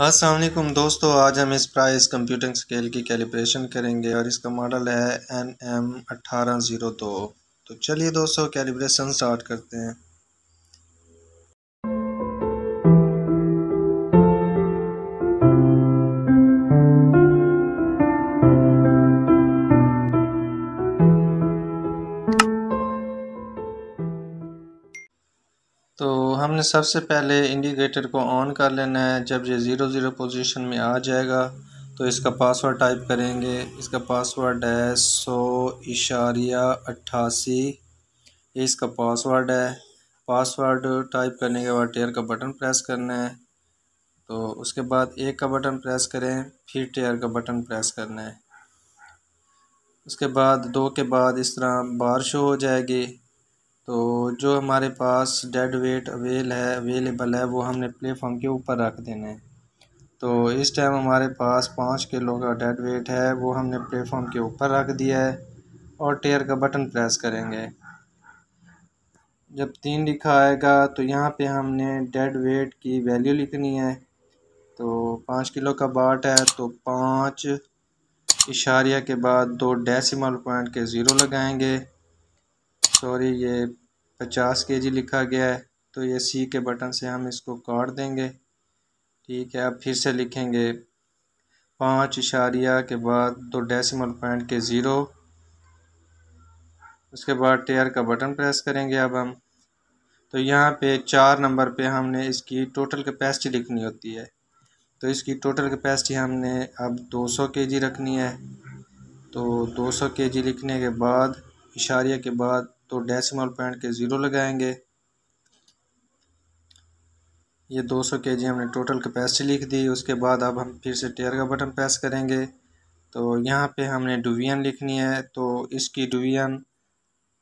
असलम दोस्तों आज हम इस प्राइस कंप्यूटिंग स्केल की कैलिब्रेशन करेंगे और इसका मॉडल है एन एम अट्ठारह ज़ीरो दो तो चलिए दोस्तों कैलिब्रेशन स्टार्ट करते हैं तो हमने सबसे पहले इंडिकेटर को ऑन कर लेना है जब ये ज़ीरो ज़ीरो पोजीशन में आ जाएगा तो इसका पासवर्ड टाइप करेंगे इसका पासवर्ड है सौ इशारिया अट्ठासी ये इसका पासवर्ड है पासवर्ड टाइप करने के बाद टेयर का बटन प्रेस करना है तो उसके बाद एक का बटन प्रेस करें फिर टेयर का बटन प्रेस करना है उसके बाद दो के बाद इस तरह बारिश हो जाएगी तो जो हमारे पास डेड वेट अवेल है अवेलेबल है वो हमने प्लेटफॉर्म के ऊपर रख देना है तो इस टाइम हमारे पास पाँच किलो का डेड वेट है वो हमने प्लेटफॉर्म के ऊपर रख दिया है और टेयर का बटन प्रेस करेंगे जब तीन लिखा आएगा तो यहाँ पे हमने डेड वेट की वैल्यू लिखनी है तो पाँच किलो का बाट है तो पाँच इशारिया के बाद दो डेसिमल पॉइंट के ज़ीरो लगाएंगे सॉरी ये पचास के जी लिखा गया है तो ये सी के बटन से हम इसको काट देंगे ठीक है अब फिर से लिखेंगे पाँच इशारिया के बाद दो डेसिमल पॉइंट के ज़ीरो उसके बाद टेयर का बटन प्रेस करेंगे अब हम तो यहाँ पे चार नंबर पे हमने इसकी टोटल कैपेसिटी लिखनी होती है तो इसकी टोटल कैपेसिटी हमने अब 200 केजी रखनी है तो 200 केजी लिखने के बाद इशारे के बाद तो डेसिमल पॉइंट के ज़ीरो लगाएंगे ये 200 के जी हमने टोटल कैपेसिटी लिख दी उसके बाद अब हम फिर से टेयर का बटन प्रेस करेंगे तो यहाँ पे हमने डुवियन लिखनी है तो इसकी डुवियन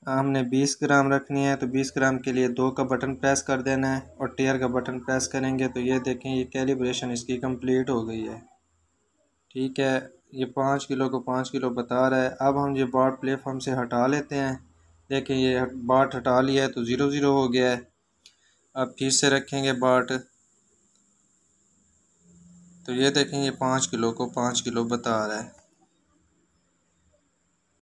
हमने 20 ग्राम रखनी है तो 20 ग्राम के लिए दो का बटन प्रेस कर देना है और टेयर का बटन प्रेस करेंगे तो ये देखें ये कैलिब्रेशन इसकी कंप्लीट हो गई है ठीक है ये पाँच किलो को पाँच किलो बता रहा है अब हम ये बाट प्लेटफॉर्म से हटा लेते हैं देखें ये बाट हटा लिया है तो ज़ीरो ज़ीरो हो गया है अब फिर से रखेंगे बाट तो ये देखें ये पाँच किलो को पाँच किलो बता रहा है